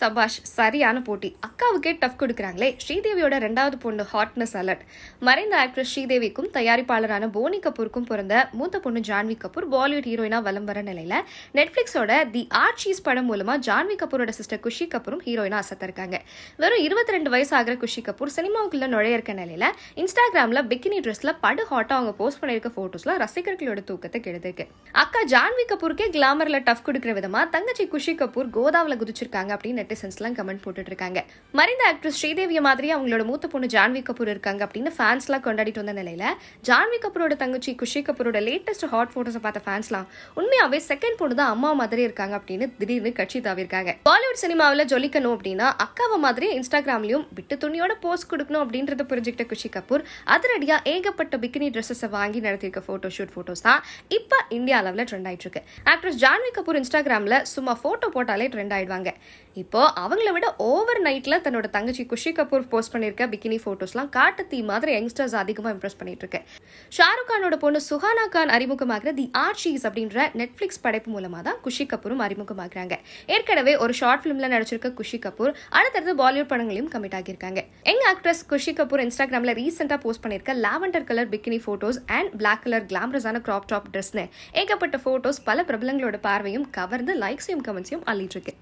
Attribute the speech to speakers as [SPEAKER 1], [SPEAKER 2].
[SPEAKER 1] சபாஷ் சரியான போட்டி அக்காவுக்கே டஃப் கொடுக்குறாங்களே ஸ்ரீதேவியோட ரெண்டாவது பொண்ணு ஹாட்னஸ் அலர்ட் மறைந்த ஆக்ட்ரஸ் ஸ்ரீதேவிக்கும் தயாரிப்பாளரான போனி கபூருக்கும் பிறந்த மூத்த பொண்ணு ஜான்வி கபூர் பாலிவுட் ஹீரோயினா வலம் வர நிலையில நெட்ஃபிளிக்ஸோட தி ஆர்ச்சீஸ் படம் மூலமா ஜான்வி கபூரோட சிஸ்டர் குஷி கபூரும் ஹீரோயினா அசத்திருக்காங்க வெறும் இருபத்தி ரெண்டு வயசு ஆகிற குஷி கபூர் சினிமாவுக்குள்ள நுழைய இருக்க நிலையில இன்ஸ்டாகிராம்ல பிக்கினி ட்ரெஸ்ல படு ஹாட்டா அவங்க போஸ்ட் பண்ணிருக்க போட்டோஸ்ல ரசிகர்களோட தூக்கத்தை கெடுத்திருக்கு அக்கா ஜான்வி கபூருக்கே கிளாமர்ல டஃப் கொடுக்குற விதமா தங்கச்சி குஷி கபூர் கோதாவில் குதிச்சிருக்காங்க அப்படின்னு நெட்டிசன்ஸ்லாம் கமெண்ட் போட்டுட்ருக்காங்க மறைந்த ஆக்ட்ரஸ் ஸ்ரீதேவியை மாதிரி அவங்களோட மூத்த பொண்ணு ஜான்வி கபூர் இருக்காங்க அப்படின்னு ஃபேன்ஸ்லாம் கொண்டாடிட்டு வந்த நிலையில் ஜான்வி கபூரோட தங்கச்சி குஷி கபூரோட லேட்டஸ்ட் ஹாட் ஃபோட்டோஸை பார்த்த ஃபேன்ஸ்லாம் உண்மையாகவே செகண்ட் பொண்ணு தான் அம்மா மாதிரி இருக்காங்க அப்படின்னு திடீர்னு கட்சி தாவிருக்காங்க பாலிவுட் சினிமாவில் ஜொலிக்கணும் அப்படின்னா அக்காவை மாதிரி இன்ஸ்டாகிராம்லையும் விட்டு துணியோட போஸ்ட் கொடுக்கணும் அப்படின்றத புரிஞ்சுக்கிட்ட குஷி கபூர் அதிரடியாக ஏகப்பட்ட பிக்கினி ட்ரெஸ்ஸை வாங்கி நடத்தியிருக்க ஃபோட்டோ ஷூட் ஃபோட்டோஸ் தான் இப்போ இந்தியா அளவில் ட்ரெண்ட் ஆயிட்டு இருக்கு ஆக்ட்ரஸ் ஜான்வி கபூர் இன்ஸ்டாகிராமில் சும்மா ஃபோட்டோ போட்டாலே ட்ரெண்ட் ஆயிடுவாங்க இப்போ இப்போ அவங்கள விட ஓவர் நைட்டில் தன்னோட தங்கச்சி குஷி கபூர் போஸ்ட் பண்ணியிருக்க பிகினி ஃபோட்டோஸ்லாம் காட்டு தீ மாதிரி யங்ஸ்டர்ஸ் அதிகமாக இம்ப்ரெஸ் பண்ணிட்டு இருக்கேன் ஷாருக் கானோட பொண்ணு சுஹானா கான் அறிமுகமாகிற தி ஆர்ச்சீஸ் அப்படின்ற நெட்ஃப்ளிக்ஸ் படைப்பு மூலமாக தான் குஷி கபூரும் அறிமுகமாகிறாங்க ஏற்கனவே ஒரு ஷார்ட் ஃபிலிமில் நடிச்சிருக்க குஷி கபூர் அடுத்தடுத்து பாலிவுட் படங்களையும் கமிட் ஆகியிருக்காங்க எங்க ஆக்ட்ரஸ் குஷி கபூர் இன்ஸ்டாகிராமில் ரீசெண்டாக போஸ்ட் பண்ணியிருக்க lavender colour bikini photos and black colour கிளாமரஸான கிராப் டாப் ட்ரெஸ்னு ஏகப்பட்ட ஃபோட்டோஸ் பல பிரபலங்களோட பார்வையும் கவர்ந்து லைக்ஸையும் கமெண்ட்ஸையும் அள்ளிட்டு இருக்கு